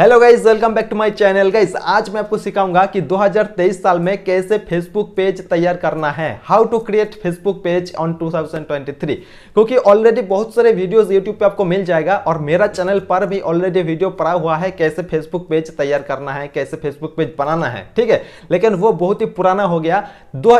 hello guys welcome back to my channel guys आज मैं आपको सिखाऊंगा कि 2023 साल में कैसे फेसबुक पेज तैयार करना है how to create Facebook page on 2023 क्योंकि ऑलरेडी बहुत सारे वीडियोस यूट्यूब पे आपको मिल जाएगा और मेरा चैनल पर भी ऑलरेडी वीडियो पड़ा हुआ है कैसे फेसबुक पेज तैयार करना है कैसे फेसबुक पेज बनाना है ठीक है लेकिन वो बहुत ही पुराना हो गया दो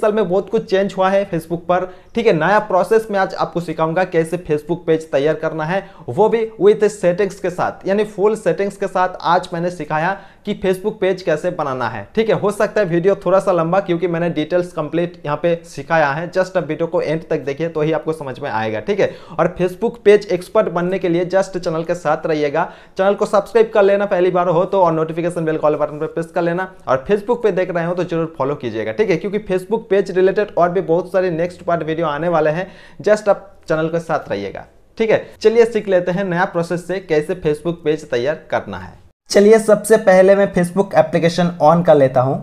साल में बहुत कुछ चेंज हुआ है फेसबुक पर ठीक है नया प्रोसेस में आज आपको सिखाऊंगा कैसे फेसबुक पेज तैयार करना है वो भी विथ सेटिंग्स के साथ यानी फुल सेटिंग्स इसके साथ आज मैंने सिखाया कि फेसबुक पेज कैसे बनाना है ठीक है हो सकता है वीडियो थोड़ा सा लंबा क्योंकि मैंने डिटेल्स कंप्लीट यहाँ पे सिखाया है जस्ट अब वीडियो को एंड तक देखिए तो ही आपको समझ में आएगा ठीक है और फेसबुक पेज एक्सपर्ट बनने के लिए जस्ट चैनल के साथ रहिएगा चैनल को सब्सक्राइब कर लेना पहली बार हो तो और नोटिफिकेशन बेल कॉल बटन पर प्रेस कर लेना और फेसबुक पे देख रहे हो तो जरूर फॉलो कीजिएगा ठीक है क्योंकि फेसबुक पेज रिलेटेड और भी बहुत सारे नेक्स्ट पार्ट वीडियो आने वाले हैं जस्ट आप चैनल के साथ रहिएगा ठीक है चलिए सीख लेते हैं नया प्रोसेस से कैसे फेसबुक पेज तैयार करना है चलिए सबसे पहले मैं फेसबुक एप्लीकेशन ऑन कर लेता हूं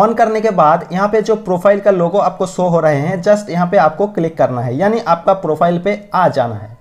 ऑन करने के बाद यहाँ पे जो प्रोफाइल का लोगो आपको शो हो रहे हैं जस्ट यहाँ पे आपको क्लिक करना है यानी आपका प्रोफाइल पे आ जाना है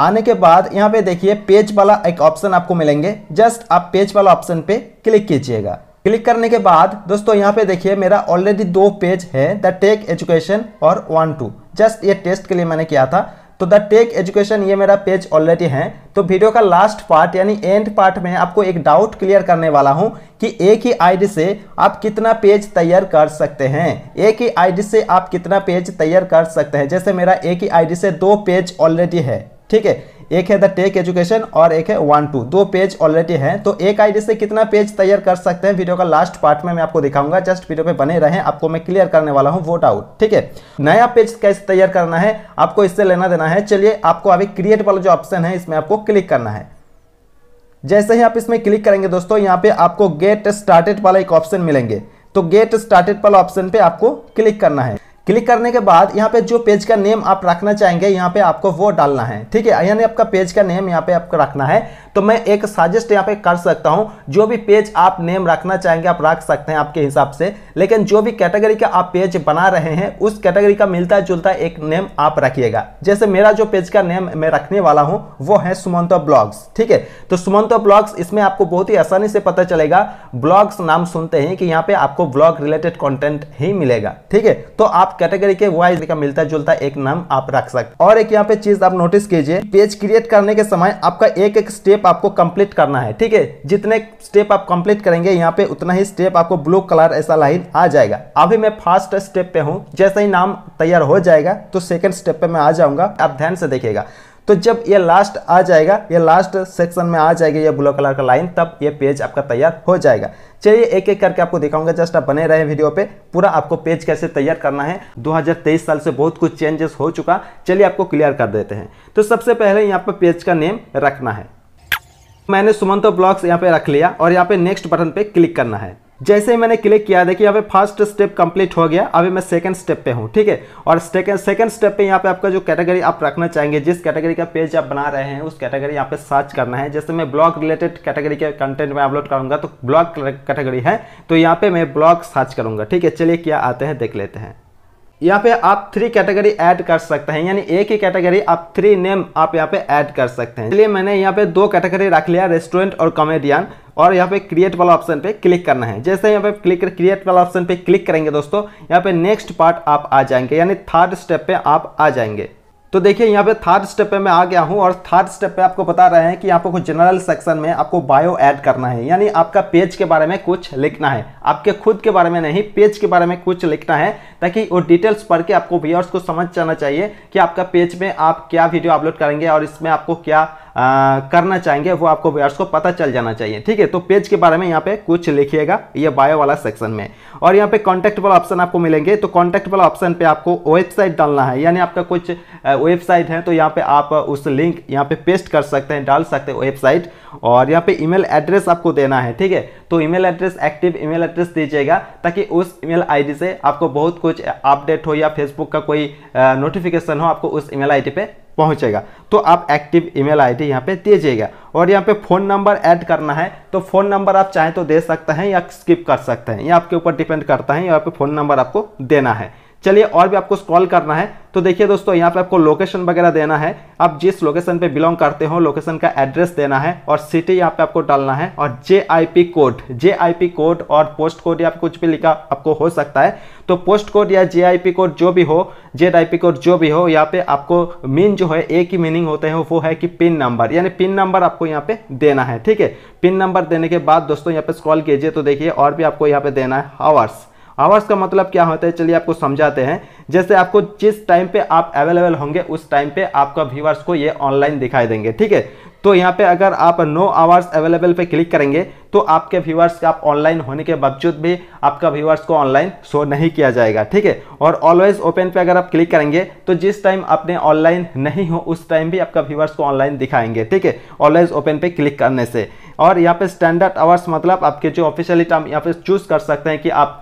आने के बाद यहाँ पे देखिए पेज वाला एक ऑप्शन आपको मिलेंगे जस्ट आप पेज वाला ऑप्शन पे क्लिक कीजिएगा क्लिक करने के बाद दोस्तों यहाँ पे देखिए मेरा ऑलरेडी दो पेज है द टेक एजुकेशन और वन टू जस्ट ये टेस्ट के लिए मैंने किया था तो द टेक एजुकेशन ये मेरा पेज ऑलरेडी है तो वीडियो का लास्ट पार्ट यानी एंड पार्ट में आपको एक डाउट क्लियर करने वाला हूँ कि एक ही आईडी से आप कितना पेज तैयार कर सकते हैं एक ही आईडी से आप कितना पेज तैयार कर सकते हैं जैसे मेरा एक ही आईडी से दो पेज ऑलरेडी है ठीक है एक है द टेक एजुकेशन और एक है वन टू दो पेज ऑलरेडी हैं तो एक आईडी से कितना पेज तैयार कर सकते हैं वीडियो का लास्ट पार्ट में मैं आपको दिखाऊंगा जस्ट वीडियो पे बने रहें आपको मैं क्लियर करने वाला हूं वोट आउट ठीक है नया पेज कैसे तैयार करना है आपको इससे लेना देना है चलिए आपको अभी क्रिएट वाला जो ऑप्शन है इसमें आपको क्लिक करना है जैसे ही आप इसमें क्लिक करेंगे दोस्तों यहाँ पे आपको गेट स्टार्टेड वाला एक ऑप्शन मिलेंगे तो गेट स्टार्टेड वाला ऑप्शन पे आपको क्लिक करना है क्लिक करने के बाद यहाँ पे जो पेज का नेम आप रखना चाहेंगे यहाँ पे आपको वो डालना है ठीक है यानी आपका पेज का नेम यहाँ पे आपको रखना है तो मैं एक सजेस्ट यहाँ पे कर सकता हूँ जो भी पेज आप नेम रखना चाहेंगे आप रख सकते हैं आपके हिसाब से लेकिन जो भी कैटेगरी का आप पेज बना रहे हैं उस कैटेगरी का मिलता जुलता एक नेम आप रखिएगा जैसे मेरा जो पेज का नेम मैं रखने वाला हूँ वो है सुमंतो ब्लॉग्स ठीक है तो सुमंतो ब्लॉग्स इसमें आपको बहुत ही आसानी से पता चलेगा ब्लॉग्स नाम सुनते हैं कि यहाँ पे आपको ब्लॉग रिलेटेड कॉन्टेंट ही मिलेगा ठीक है तो आप कैटेगरी के वाइज का मिलता जुलता एक नाम आप रख सकते और एक यहाँ पे चीज आप नोटिस कीजिए पेज क्रिएट करने के समय आपका एक एक स्टेप आपको कंप्लीट करना है ठीक है जितने स्टेप आप कंप्लीट करेंगे यहाँ पे उतना ही स्टेप आपको ब्लू कलर ऐसा लाइन आ जाएगा अभी मैं फर्स्ट स्टेप पे हूँ जैसे ही नाम तैयार हो जाएगा तो सेकेंड स्टेप पे मैं आ जाऊंगा आप ध्यान से देखिएगा तो जब ये लास्ट आ जाएगा ये लास्ट सेक्शन में आ जाएगा ये ब्लू कलर का लाइन तब ये पेज आपका तैयार हो जाएगा चलिए एक एक करके आपको दिखाऊंगा जस्ट आप बने रहे वीडियो पे पूरा आपको पेज कैसे तैयार करना है 2023 साल से बहुत कुछ चेंजेस हो चुका चलिए आपको क्लियर कर देते हैं तो सबसे पहले यहाँ पर पेज का नेम रखना है मैंने सुमंतो ब्लॉक्स यहाँ पे रख लिया और यहाँ पे नेक्स्ट बटन पे क्लिक करना है जैसे ही मैंने क्लिक किया देखिए यहाँ पे फर्स्ट स्टेप कंप्लीट हो गया अभी मैं सेकंड स्टेप पे हूँ ठीक है और सेकंड स्टेप पे यहाँ पे आपका जो कैटेगरी आप रखना चाहेंगे जिस कैटेगरी का पेज आप बना रहे हैं उस कैटेगरी यहाँ पे सर्च करना है जैसे मैं ब्लॉग रिलेटेड कैटेगरी के कंटेंट में अपलोड करूंगा तो ब्लॉग कैटेगरी है तो यहाँ पे मैं ब्लॉग सर्च करूंगा ठीक है चलिए क्या आते हैं देख लेते हैं यहाँ पे आप थ्री कैटेगरी ऐड कर सकते हैं यानी एक ही कैटेगरी आप थ्री नेम आप यहाँ पे ऐड कर सकते हैं इसलिए मैंने यहाँ पे दो कैटेगरी रख लिया रेस्टोरेंट और कॉमेडियन और यहाँ पे क्रिएट वाला ऑप्शन पे क्लिक करना है जैसे यहाँ पे क्लिक क्रिएट वाला ऑप्शन पे क्लिक करेंगे दोस्तों यहाँ पे नेक्स्ट पार्ट आप आ जाएंगे यानी थर्ड स्टेप पे आप आ जाएंगे तो देखिए यहाँ पे थर्ड स्टेप पे मैं आ गया हूँ और थर्ड स्टेप पे आपको बता रहे हैं कि यहाँ पे कुछ जनरल सेक्शन में आपको बायो ऐड करना है यानी आपका पेज के बारे में कुछ लिखना है आपके खुद के बारे में नहीं पेज के बारे में कुछ लिखना है ताकि वो डिटेल्स पढ़ के आपको व्यवर्स को समझ जाना चाहिए कि आपका पेज में आप क्या वीडियो अपलोड करेंगे और इसमें आपको क्या आ, करना चाहेंगे वो आपको व्यूअर्स को पता चल जाना चाहिए ठीक है तो पेज के बारे में यहाँ पे कुछ लिखिएगा ये बायो वाला सेक्शन में और यहाँ पे कॉन्टैक्ट वाला ऑप्शन आपको मिलेंगे तो कॉन्टैक्ट वाला ऑप्शन पे आपको वेबसाइट डालना है यानी आपका कुछ वेबसाइट है तो यहाँ पे आप उस लिंक यहाँ पे पेस्ट कर सकते हैं डाल सकते हैं वेबसाइट और यहाँ पे ईमेल एड्रेस आपको देना है ठीक है तो email address active email address दीजिएगा ताकि उस ईमेल आईडी से आपको बहुत कुछ अपडेट हो या फेसबुक का कोई नोटिफिकेशन हो आपको उस ईमेल आईडी पे पहुंचेगा तो आप एक्टिव ईमेल आईडी यहाँ पे दीजिएगा और यहाँ पे फ़ोन नंबर ऐड करना है तो फ़ोन नंबर आप चाहें तो दे सकते हैं या स्किप कर सकते हैं ये आपके ऊपर डिपेंड करता है यहाँ पे फ़ोन नंबर आपको देना है चलिए और भी आपको स्क्रॉल करना है तो देखिए दोस्तों यहाँ पे आपको लोकेशन वगैरह देना है आप जिस लोकेशन पे बिलोंग करते हो लोकेशन का एड्रेस देना है और सिटी यहाँ पे आपको डालना है और जे कोड जे कोड और पोस्ट कोड या कुछ भी लिखा आपको हो सकता है तो पोस्ट कोड या जे कोड जो भी हो जेड आई कोड जो भी हो यहाँ पे आपको मीन जो है एक ही मीनिंग होते हैं वो है कि पिन नंबर यानी पिन नंबर आपको यहाँ पे देना है ठीक है पिन नंबर देने के बाद दोस्तों यहाँ पे स्क्रॉल कीजिए तो देखिए और भी आपको यहाँ पे देना है हावर्स आवर्स का मतलब क्या होता है चलिए आपको समझाते हैं जैसे आपको जिस टाइम पे आप अवेलेबल होंगे उस टाइम पे आपका व्यूवर्स को ये ऑनलाइन दिखाई देंगे ठीक है तो यहाँ पे अगर आप नो आवर्स अवेलेबल पे क्लिक करेंगे तो आपके व्यूवर्स का आप ऑनलाइन होने के बावजूद भी आपका व्यूवर्स को ऑनलाइन शो नहीं किया जाएगा ठीक है और ऑलवेज ओपन पे अगर आप क्लिक करेंगे तो जिस टाइम आपने ऑनलाइन नहीं हो उस टाइम भी आपका व्यूवर्स को ऑनलाइन दिखाएंगे ठीक है ऑलवेज ओपन पे क्लिक करने से और यहाँ पे स्टैंडर्ड आवर्स मतलब आपके जो ऑफिशियली टर्म यहाँ पे चूज कर सकते हैं कि आप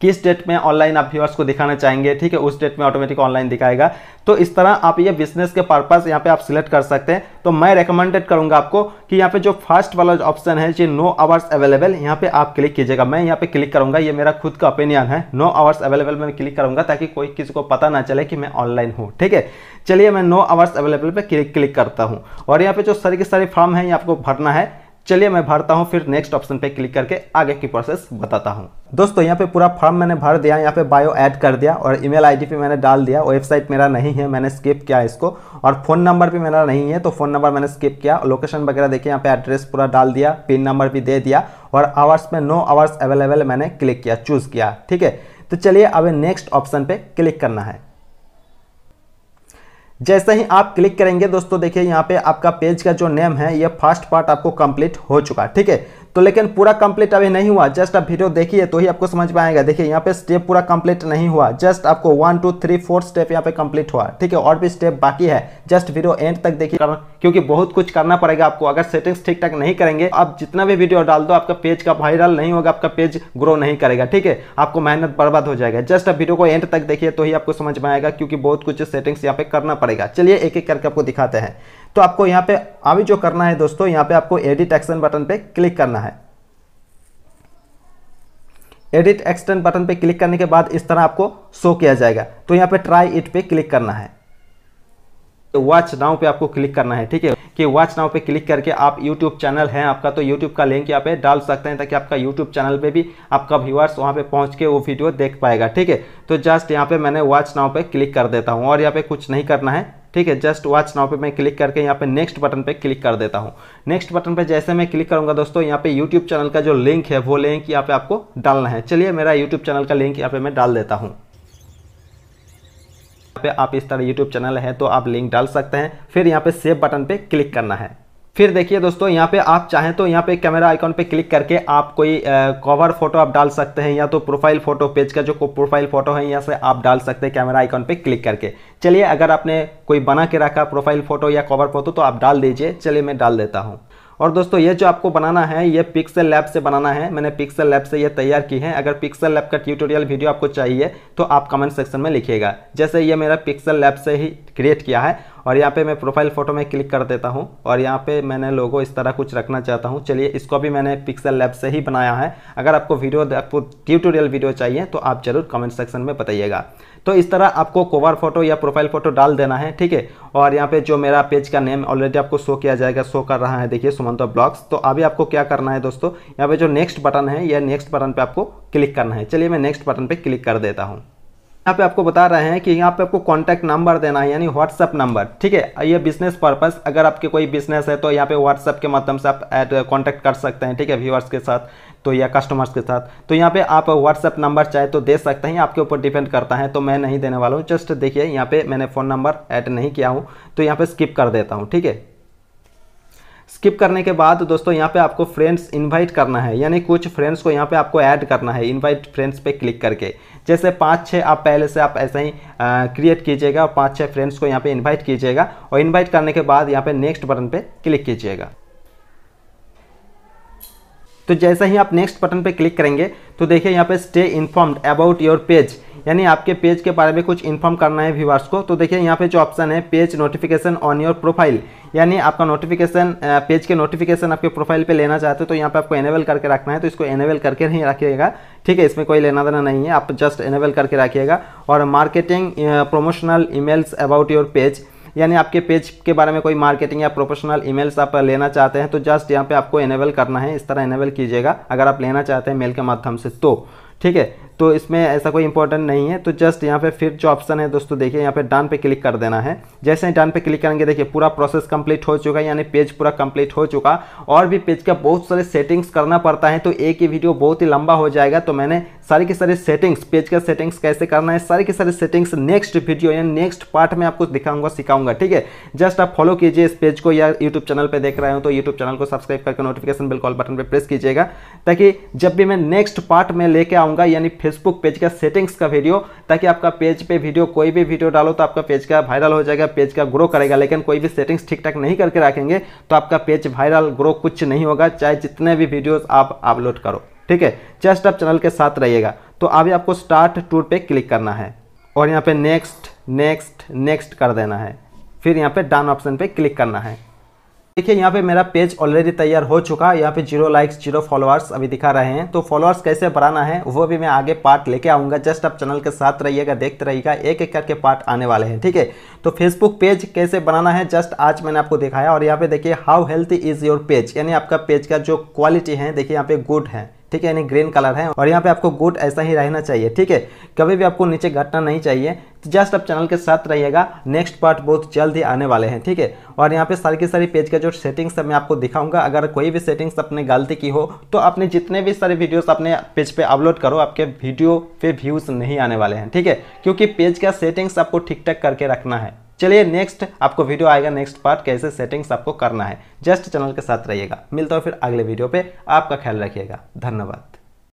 किस डेट में ऑनलाइन आप व्यूअर्स को दिखाना चाहेंगे ठीक है उस डेट में ऑटोमेटिक ऑनलाइन दिखाएगा तो इस तरह आप ये बिजनेस के पर्पस यहाँ पे आप सिलेक्ट कर सकते हैं तो मैं रेकमेंडेड करूंगा आपको कि यहाँ पे जो फर्स्ट वाला ऑप्शन है ये नो आवर्स अवेलेबल यहाँ पे आप क्लिक कीजिएगा मैं यहाँ पे क्लिक करूंगा ये मेरा खुद का ओपिनियन है नो आवर्स अवेलेबल में क्लिक करूंगा ताकि कोई किसी को पता ना चले कि मैं ऑनलाइन हूँ ठीक है चलिए मैं नो आवर्स अवेलेबल पर क्लिक क्लिक करता हूँ और यहाँ पे जो सारी के सारी फॉर्म है ये आपको भरना है चलिए मैं भरता हूँ फिर नेक्स्ट ऑप्शन पे क्लिक करके आगे की प्रोसेस बताता हूँ दोस्तों यहाँ पे पूरा फॉर्म मैंने भर दिया यहाँ पे बायो ऐड कर दिया और ईमेल आईडी पे मैंने डाल दिया वेबसाइट मेरा नहीं है मैंने स्किप किया इसको और फ़ोन नंबर भी मेरा नहीं है तो फ़ोन नंबर मैंने स्किप किया लोकेशन वगैरह देखिए यहाँ पे एड्रेस पूरा डाल दिया पिन नंबर भी दे दिया और आवर्स में नो आवर्स अवेलेबल मैंने क्लिक किया चूज़ किया ठीक है तो चलिए अब नेक्स्ट ऑप्शन पर क्लिक करना है जैसे ही आप क्लिक करेंगे दोस्तों देखिए यहाँ पे आपका पेज का जो नेम है ये फर्स्ट पार्ट आपको कंप्लीट हो चुका ठीक है तो लेकिन पूरा कंप्लीट अभी नहीं हुआ जस्ट आप वीडियो देखिए तो ही आपको समझ में आएगा देखिए यहाँ पे स्टेप पूरा कंप्लीट नहीं हुआ जस्ट आपको one two three four step यहाँ पे कंप्लीट हुआ ठीक है और भी स्टेप बाकी है जस्ट वीडियो एंड तक देखिए क्योंकि बहुत कुछ करना पड़ेगा आपको अगर सेटिंग्स ठीक ठाक नहीं करेंगे आप जितना भी वीडियो डाल दो आपका पेज का वायरल नहीं होगा आपका पेज ग्रो नहीं करेगा ठीक है आपको मेहनत बर्बाद हो जाएगा जस्ट आप वीडियो को एंड तक देखिए तो ही आपको समझ में आएगा क्योंकि बहुत कुछ सेटिंग्स यहाँ पे करना पड़ेगा चलिए एक एक करके आपको दिखाते हैं तो आपको यहाँ पे अभी जो करना है दोस्तों यहाँ पे आपको एडिट एक्शन बटन पे क्लिक करना है एडिट एक्सटेंड बटन पे क्लिक करने के बाद इस तरह आपको शो किया जाएगा तो यहाँ पे ट्राई इट पे क्लिक करना है तो वॉच नाउ पे आपको क्लिक करना है ठीक है कि वॉच नाउ पे क्लिक करके आप यूट्यूब चैनल है आपका तो यूट्यूब का लिंक यहाँ पे डाल सकते हैं ताकि आपका यूट्यूब चैनल पे भी आपका व्यूअर्स वहाँ पे पहुँच के वो वीडियो देख पाएगा ठीक है तो जस्ट यहाँ पे मैंने वॉच नाउ पे क्लिक कर देता हूँ और यहाँ पे कुछ नहीं करना है ठीक है जस्ट वॉच नाउ पे मैं क्लिक करके यहाँ पे नेक्स्ट बटन पे क्लिक कर देता हूँ नेक्स्ट बटन पे जैसे मैं क्लिक करूँगा दोस्तों यहाँ पे यूट्यूब चैनल का जो लिंक है वो लिंक यहाँ पे आपको डालना है चलिए मेरा यूट्यूब चैनल का लिंक यहाँ पे मैं डाल देता हूँ पे आप इस तरह यूट्यूब चैनल है तो आप लिंक डाल सकते हैं फिर यहाँ पे सेव बटन पे क्लिक करना है फिर देखिए दोस्तों यहाँ पे आप चाहें तो यहाँ पे कैमरा आइकॉन पे क्लिक करके आप कोई कवर फोटो आप डाल सकते हैं या तो प्रोफाइल फोटो पेज का जो प्रोफाइल फोटो है यहाँ से आप डाल सकते हैं कैमरा आइकॉन पे क्लिक करके चलिए अगर आपने कोई बना के रखा प्रोफाइल फोटो या कवर फोटो तो आप डाल दीजिए चलिए मैं डाल देता हूँ और दोस्तों ये जो आपको बनाना है ये पिक्सल लैब से बनाना है मैंने पिक्सल लैब से ये तैयार की है अगर पिक्सल लैब का ट्यूटोरियल वीडियो आपको चाहिए तो आप कमेंट सेक्शन में लिखिएगा जैसे ये मेरा पिक्सल लैब से ही क्रिएट किया है और यहाँ पे मैं प्रोफाइल फ़ोटो में क्लिक कर देता हूँ और यहाँ पे मैंने लोगो इस तरह कुछ रखना चाहता हूँ चलिए इसको भी मैंने पिक्सल लैब से ही बनाया है अगर आपको वीडियो आपको ट्यूटोरियल वीडियो चाहिए तो आप ज़रूर कमेंट सेक्शन में बताइएगा तो इस तरह आपको कोवर फोटो या प्रोफाइल फ़ोटो डाल देना है ठीक है और यहाँ पे जो मेरा पेज का नेम ऑलरेडी आपको शो किया जाएगा शो कर रहा है देखिए सुमंत ब्लॉग्स तो अभी आपको क्या करना है दोस्तों यहाँ पे जो नेक्स्ट बटन है या नेक्स्ट बटन पे आपको क्लिक करना है चलिए मैं नेक्स्ट बटन पे क्लिक कर देता हूँ यहाँ पे आपको बता रहे हैं कि यहाँ पे आपको कॉन्टैक्ट नंबर देना है यानी व्हाट्सअप नंबर ठीक है ये बिजनेस पर्पस अगर आपके कोई बिजनेस है तो यहाँ पे व्हाट्सअप के माध्यम से आप एड कॉन्टैक्ट uh, कर सकते हैं ठीक है व्यूअर्स के साथ तो या कस्टमर्स के साथ तो यहाँ पे आप व्हाट्सअप नंबर चाहे तो दे सकते हैं आपके ऊपर डिपेंड करता है तो मैं नहीं देने वाला हूँ जस्ट देखिए यहाँ पे मैंने फ़ोन नंबर ऐड नहीं किया हूँ तो यहाँ पर स्किप कर देता हूँ ठीक है स्किप करने के बाद दोस्तों यहाँ पे आपको फ्रेंड्स इनवाइट करना है यानी कुछ फ्रेंड्स को यहाँ पे आपको ऐड करना है इनवाइट फ्रेंड्स पे क्लिक करके जैसे पाँच छः आप पहले से आप ऐसे ही क्रिएट कीजिएगा और पाँच छः फ्रेंड्स को यहाँ पे इनवाइट कीजिएगा और इनवाइट करने के बाद यहाँ पे नेक्स्ट बटन पे क्लिक कीजिएगा तो जैसे ही आप नेक्स्ट बटन पर क्लिक करेंगे तो देखिए यहाँ पे stay informed about your page यानी आपके पेज के बारे में कुछ इन्फॉर्म करना है व्यूवर्स को तो देखिए यहाँ पे जो ऑप्शन है page notification on your profile यानी आपका नोटिफिकेशन पेज के नोटिफिकेशन आपके प्रोफाइल पे लेना चाहते हो तो यहाँ पे आपको एनेबल करके रखना है तो इसको एनेबल करके नहीं रखिएगा ठीक है इसमें कोई लेना देना नहीं है आप जस्ट एनेबल करके रखिएगा और marketing promotional emails about your page यानी आपके पेज के बारे में कोई मार्केटिंग या प्रोफेशनल ईमेल्स आप लेना चाहते हैं तो जस्ट यहाँ पे आपको एनेबल करना है इस तरह इनेबल कीजिएगा अगर आप लेना चाहते हैं मेल के माध्यम से तो ठीक है तो इसमें ऐसा कोई इंपॉर्टेंट नहीं है तो जस्ट यहाँ पे फिर जो ऑप्शन है दोस्तों देखिए यहाँ पे डन पे क्लिक कर देना है जैसे ही डन पे क्लिक करेंगे देखिए पूरा प्रोसेस कंप्लीट हो चुका है यानी पेज पूरा कंप्लीट हो चुका और भी पेज का बहुत सारे सेटिंग्स करना पड़ता है तो एक ही वीडियो बहुत ही लंबा हो जाएगा तो मैंने सारी की सारी सेटिंग्स पेज का सेटिंग्स कैसे करना है सारी की सारी सेटिंग्स नेक्स्ट वीडियो यानी नेक्स्ट पार्ट में आपको दिखाऊंगा सिखाऊंगा ठीक है जस्ट आप फॉलो कीजिए इस पेज को या यूट्यूब चैनल पर देख रहे हो तो यूट्यूब चैनल को सब्सक्राइब करके नोटिफिकेशन बिल कॉल बटन पर प्रेस कीजिएगा ताकि जब भी मैं नेक्स्ट पार्ट में लेके बताऊंगा यानी फेसबुक पेज का सेटिंग्स का वीडियो ताकि आपका पेज पे वीडियो कोई भी वीडियो डालो तो आपका पेज का वायरल हो जाएगा पेज का ग्रो करेगा लेकिन कोई भी सेटिंग्स ठीक ठाक नहीं करके रखेंगे तो आपका पेज वायरल ग्रो कुछ नहीं होगा चाहे जितने भी वीडियोज़ आप अपलोड करो ठीक है जस्ट आप चैनल के साथ रहिएगा तो अभी आपको स्टार्ट टूर पर क्लिक करना है और यहाँ पर नेक्स्ट नेक्स्ट नेक्स्ट कर देना है फिर यहाँ पर डन ऑप्शन पर क्लिक करना है देखिए यहाँ पे मेरा पेज ऑलरेडी तैयार हो चुका है यहाँ पे जीरो लाइक्स जीरो फॉलोअर्स अभी दिखा रहे हैं तो फॉलोअर्स कैसे बढ़ाना है वो भी मैं आगे पार्ट लेके आऊँगा जस्ट आप चैनल के साथ रहिएगा देखते रहिएगा एक एक करके पार्ट आने वाले हैं ठीक है तो फेसबुक पेज कैसे बनाना है जस्ट आज मैंने आपको दिखाया और यहाँ पे देखिए how healthy is your page यानी आपका पेज का जो क्वालिटी है देखिए यहाँ पे गुड है ठीक है यानी ग्रीन कलर है और यहाँ पे आपको गुड ऐसा ही रहना चाहिए ठीक है कभी भी आपको नीचे घटना नहीं चाहिए जस्ट आप चैनल के साथ रहिएगा नेक्स्ट पार्ट बहुत जल्द ही आने वाले हैं ठीक है और यहाँ पे सारी की सारी पेज का जो सेटिंग्स है मैं आपको दिखाऊंगा अगर कोई भी सेटिंग्स अपने गलती की हो तो अपने जितने भी सारे वीडियोस अपने पेज पे अपलोड करो आपके वीडियो पे व्यूज़ नहीं आने वाले हैं ठीक है क्योंकि पेज का सेटिंग्स आपको ठीक ठाक करके रखना है चलिए नेक्स्ट आपको वीडियो आएगा नेक्स्ट पार्ट कैसे सेटिंग्स आपको करना है जस्ट चैनल के साथ रहिएगा मिलता हूँ फिर अगले वीडियो पे आपका ख्याल रखिएगा धन्यवाद